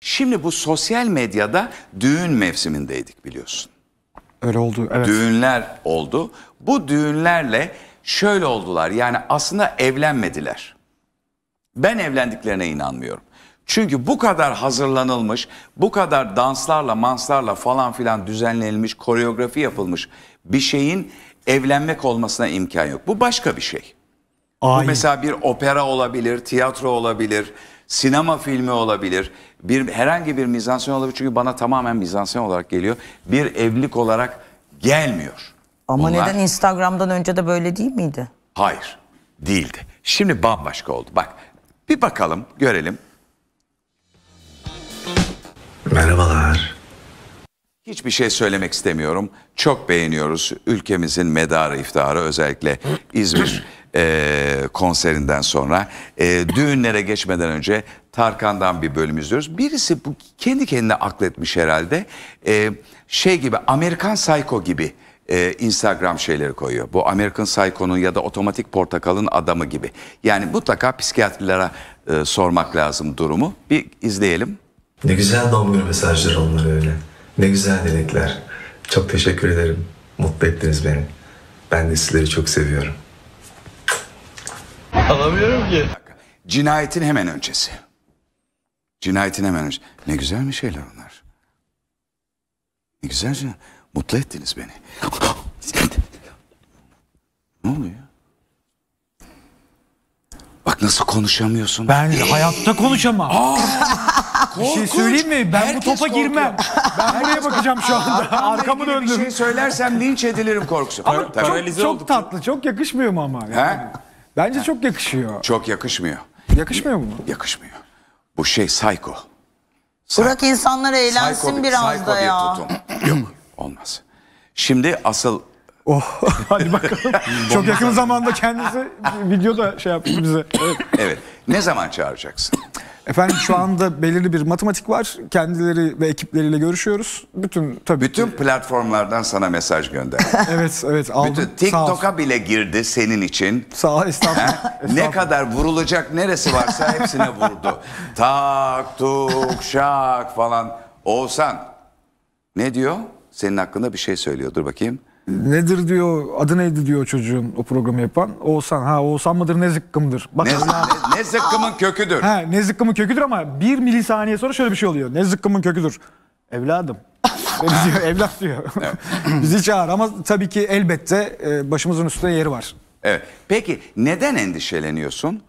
Şimdi bu sosyal medyada düğün mevsimindeydik biliyorsun. Öyle oldu evet. Düğünler oldu. Bu düğünlerle şöyle oldular yani aslında evlenmediler. Ben evlendiklerine inanmıyorum. Çünkü bu kadar hazırlanılmış, bu kadar danslarla, manslarla falan filan düzenlenilmiş, koreografi yapılmış bir şeyin evlenmek olmasına imkan yok. Bu başka bir şey. Ay. Bu mesela bir opera olabilir, tiyatro olabilir, sinema filmi olabilir, bir herhangi bir mizansiyon olabilir. Çünkü bana tamamen mizansiyon olarak geliyor. Bir evlilik olarak gelmiyor. Ama Bunlar... neden Instagram'dan önce de böyle değil miydi? Hayır, değildi. Şimdi bambaşka oldu. Bak, bir bakalım, görelim. Merhabalar. Hiçbir şey söylemek istemiyorum. Çok beğeniyoruz. Ülkemizin medarı iftiharı özellikle İzmir e, konserinden sonra. E, düğünlere geçmeden önce Tarkan'dan bir bölüm izliyoruz. Birisi bu kendi kendine akletmiş herhalde. E, şey gibi Amerikan Psycho gibi e, Instagram şeyleri koyuyor. Bu Amerikan Psycho'nun ya da Otomatik Portakal'ın adamı gibi. Yani mutlaka psikiyatrilere e, sormak lazım durumu. Bir izleyelim. Ne güzel doğum günü mesajları onlar öyle. Ne güzel dilekler. Çok teşekkür ederim. Mutlu ettiniz beni. Ben de sizleri çok seviyorum. Alamıyorum ki. Cinayetin hemen öncesi. Cinayetin hemen öncesi. Ne güzel mi şeyler onlar. Ne güzel şey. Mutlu ettiniz beni. ne oluyor? Bak nasıl konuşamıyorsun. Ben hayatta konuşamam. bir şey söyleyeyim mi? Ben Herkes bu topa korkuyor. girmem. Ben buraya bakacağım şu anda. Arkamı döndüm. Bir şey söylersem linç edilirim korkusu. Ama çok, çok tatlı, çok yakışmıyor mu ama? Yani. He? Bence çok yakışıyor. Çok yakışmıyor. Yakışmıyor mu? Yakışmıyor. Bu şey psycho. Psycho- Bırak insanlar eğlensin Psycho bir- biraz psycho da bir ya. tutum. Yok. Olmaz. Şimdi asıl Oh, hadi bakalım. çok yakın zamanda kendisi videoda şey yaptı bize. evet ne zaman çağıracaksın? Efendim şu anda belirli bir matematik var. Kendileri ve ekipleriyle görüşüyoruz. Bütün tabii Bütün platformlardan sana mesaj gönder. evet evet aldım. Bütün TikTok'a bile girdi senin için. Sağ ol estağfurullah. estağfurullah. ne kadar vurulacak neresi varsa hepsine vurdu. Tak tuk şak falan. Oğuzhan ne diyor? Senin hakkında bir şey söylüyor. Dur bakayım. Nedir diyor, adı neydi diyor çocuğun o programı yapan. Oğuzhan, ha Oğuzhan mıdır ne zıkkımdır. Bak, ne, ne, ne zıkkımın köküdür. Ha, ne zıkkımın köküdür ama bir milisaniye sonra şöyle bir şey oluyor. Ne zıkkımın köküdür. Evladım. diyor, evlat diyor. Evet. Bizi çağır ama tabii ki elbette e, başımızın üstünde yeri var. Evet. Peki neden endişeleniyorsun?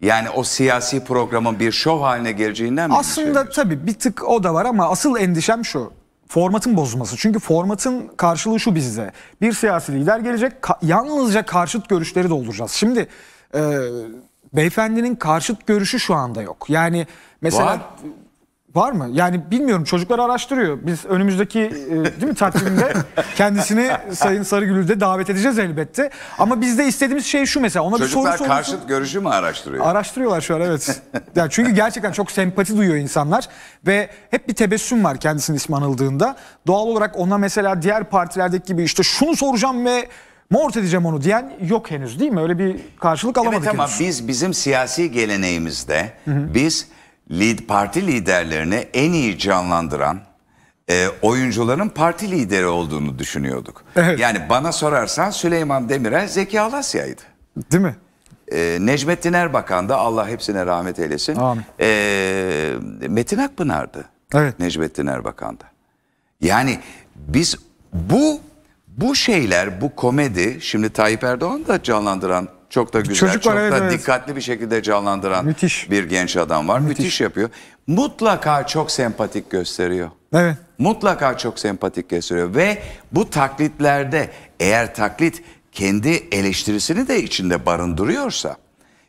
Yani o siyasi programın bir şov haline geleceğinden mi? Aslında tabii bir tık o da var ama asıl endişem şu formatın bozulması. Çünkü formatın karşılığı şu bizde. Bir siyasi lider gelecek ka yalnızca karşıt görüşleri dolduracağız. Şimdi e, beyefendinin karşıt görüşü şu anda yok. Yani mesela... Var. Var mı? Yani bilmiyorum çocuklar araştırıyor. Biz önümüzdeki e, değil mi takvimde kendisini Sayın Sarıgül'ü de davet edeceğiz elbette. Ama bizde istediğimiz şey şu mesela ona Çocuklar bir soru karşıt görüşü mü araştırıyor? Araştırıyorlar şu an evet. yani çünkü gerçekten çok sempati duyuyor insanlar ve hep bir tebessüm var kendisinin ismi anıldığında. Doğal olarak ona mesela diğer partilerdeki gibi işte şunu soracağım ve mort edeceğim onu diyen yok henüz değil mi? Öyle bir karşılık alamadık evet, ama henüz. biz bizim siyasi geleneğimizde hı hı. biz lead, parti liderlerini en iyi canlandıran e, oyuncuların parti lideri olduğunu düşünüyorduk. Evet. Yani bana sorarsan Süleyman Demirel Zeki Alasya'ydı. Değil mi? E, Necmettin Erbakan da Allah hepsine rahmet eylesin. Amin. E, Metin Akpınar'dı. Evet. Necmettin Erbakan'da. Yani biz bu bu şeyler, bu komedi, şimdi Tayyip Erdoğan da canlandıran çok da güzel, Çocuk çok var, da evet, dikkatli bir şekilde canlandıran Müthiş. bir genç adam var. Müthiş. Müthiş yapıyor. Mutlaka çok sempatik gösteriyor. Evet. Mutlaka çok sempatik gösteriyor ve bu taklitlerde eğer taklit kendi eleştirisini de içinde barındırıyorsa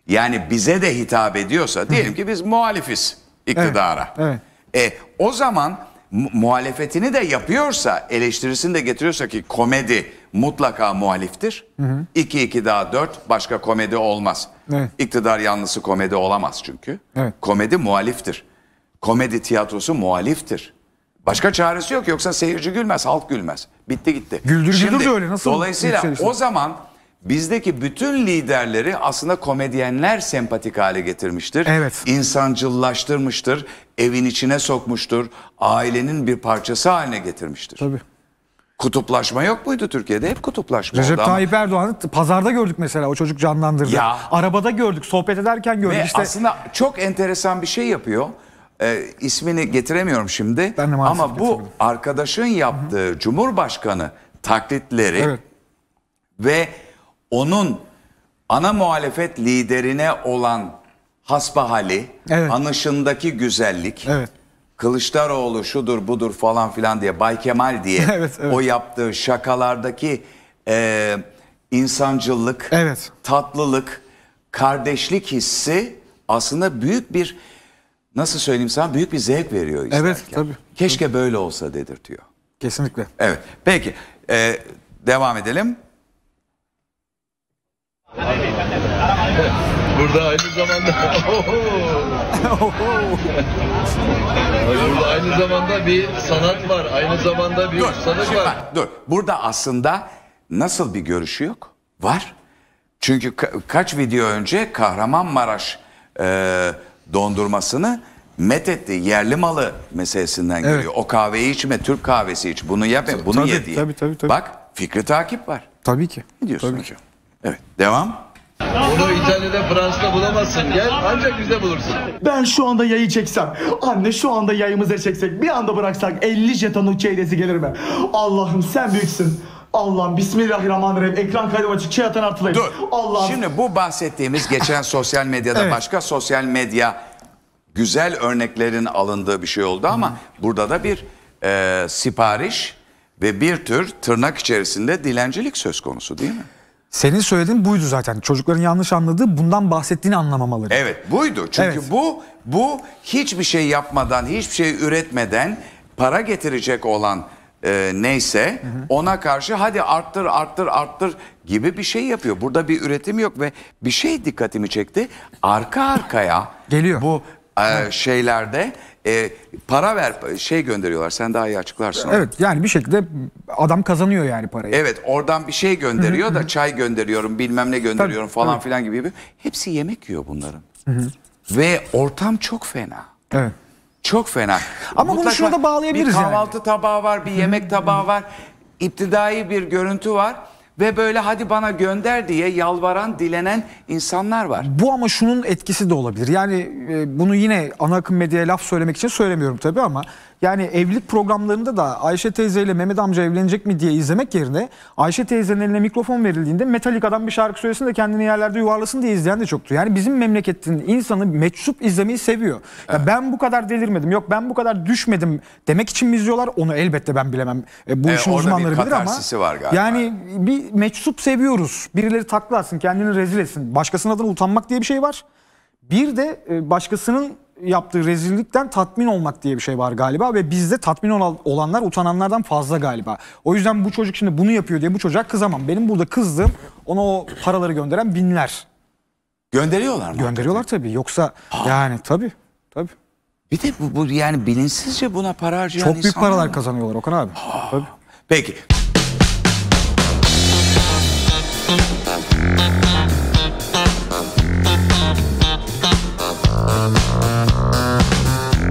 yani bize de hitap ediyorsa diyelim ki biz muhalifiz iktidara. Evet, evet. E, o zaman muhalefetini de yapıyorsa, eleştirisini de getiriyorsa ki komedi mutlaka muhaliftir. 2 2 daha 4 başka komedi olmaz. Evet. İktidar yanlısı komedi olamaz çünkü. Evet. Komedi muhaliftir. Komedi tiyatrosu muhaliftir. Başka çaresi yok yoksa seyirci gülmez, halk gülmez. Bitti gitti. Güldürücü de öyle nasıl? Dolayısıyla o zaman bizdeki bütün liderleri aslında komedyenler sempatik hale getirmiştir. Evet. İnsancıllaştırmıştır, evin içine sokmuştur, ailenin bir parçası haline getirmiştir. Tabii. Kutuplaşma yok muydu Türkiye'de? Hep kutuplaşma. Recep Tayyip Erdoğan'ı pazarda gördük mesela o çocuk canlandırdı. Ya. Arabada gördük, sohbet ederken gördük. Ve işte... aslında çok enteresan bir şey yapıyor. Ee, ismini getiremiyorum şimdi. Ben de Ama bu arkadaşın yaptığı Hı -hı. Cumhurbaşkanı taklitleri evet. ve onun ana muhalefet liderine olan hasbahali, evet. anışındaki güzellik, evet. Kılıçdaroğlu şudur budur falan filan diye Bay Kemal diye evet, evet. o yaptığı şakalardaki e, insancıllık, evet. tatlılık, kardeşlik hissi aslında büyük bir nasıl söyleyeyim sana büyük bir zevk veriyor izlerken. Evet tabii. Keşke böyle olsa dedirtiyor. Kesinlikle. Evet peki ee, devam edelim. Burada aynı zamanda Burada aynı zamanda bir sanat var. Aynı zamanda bir dur, sanat var. Bak, dur. Burada aslında nasıl bir görüşü yok? Var. Çünkü ka kaç video önce Kahramanmaraş e, dondurmasını met etti. Yerli malı meselesinden evet. geliyor. O kahveyi içme, Türk kahvesi iç. Bunu yap, bunu tabii, ye diye. Tabii, tabii, tabii. Bak fikri takip var. Tabii ki. Ne diyorsun? Tabii ki. Evet devam. Onu İtalya'da Fransa'da bulamazsın gel ancak bizde bulursun. Ben şu anda yayı çeksem, anne şu anda yayımıza çeksek, bir anda bıraksak 50 jetonluk çeydesi gelir mi? Allah'ım sen büyüksün. Allah'ım bismillahirrahmanirrahim. Ekran kaydım açık. Şey atan artılayım. Dur. Allah'ım. Şimdi bu bahsettiğimiz geçen sosyal medyada evet. başka sosyal medya güzel örneklerin alındığı bir şey oldu ama Hı. burada da bir e, sipariş ve bir tür tırnak içerisinde dilencilik söz konusu değil mi? Senin söylediğin buydu zaten. Çocukların yanlış anladığı bundan bahsettiğini anlamamaları. Evet buydu. Çünkü evet. bu bu hiçbir şey yapmadan, hiçbir şey üretmeden para getirecek olan e, neyse hı hı. ona karşı hadi arttır arttır arttır gibi bir şey yapıyor. Burada bir üretim yok ve bir şey dikkatimi çekti. Arka arkaya geliyor. Bu e, şeylerde e, para ver şey gönderiyorlar sen daha iyi açıklarsın. Evet onu. yani bir şekilde adam kazanıyor yani parayı. Evet oradan bir şey gönderiyor da çay gönderiyorum bilmem ne gönderiyorum Tabii, falan evet. filan gibi. Hepsi yemek yiyor bunların. Ve ortam çok fena. Evet. Çok fena. Ama Mutlaka bunu şuna da bağlayabiliriz Bir kahvaltı yani. tabağı var, bir yemek tabağı var. İptidai bir görüntü var ve böyle hadi bana gönder diye yalvaran, dilenen insanlar var. Bu ama şunun etkisi de olabilir. Yani e, bunu yine ana akım medyaya laf söylemek için söylemiyorum tabii ama yani evlilik programlarında da Ayşe teyzeyle Mehmet amca evlenecek mi diye izlemek yerine Ayşe teyzenin eline mikrofon verildiğinde metalik adam bir şarkı söylesin de kendini yerlerde yuvarlasın diye izleyen de çoktu. Yani bizim memleketin insanı meçhup izlemeyi seviyor. Evet. Ya ben bu kadar delirmedim yok ben bu kadar düşmedim demek için mi izliyorlar onu elbette ben bilemem. E, bu e, işin uzmanları bilir ama var yani bir meçhup seviyoruz. Birileri takla atsın kendini rezil etsin. Başkasının adına utanmak diye bir şey var. Bir de e, başkasının yaptığı rezillikten tatmin olmak diye bir şey var galiba ve bizde tatmin olanlar utananlardan fazla galiba. O yüzden bu çocuk şimdi bunu yapıyor diye bu çocuğa kızamam. Benim burada kızdığım ona o paraları gönderen binler. Gönderiyorlar mı? Gönderiyorlar tabii. Yoksa ha. yani tabii. Tabii. Bir de bu, bu yani bilinçsizce buna para harcayan Çok büyük paralar mı? kazanıyorlar Okan abi. Ha. Tabii. Peki.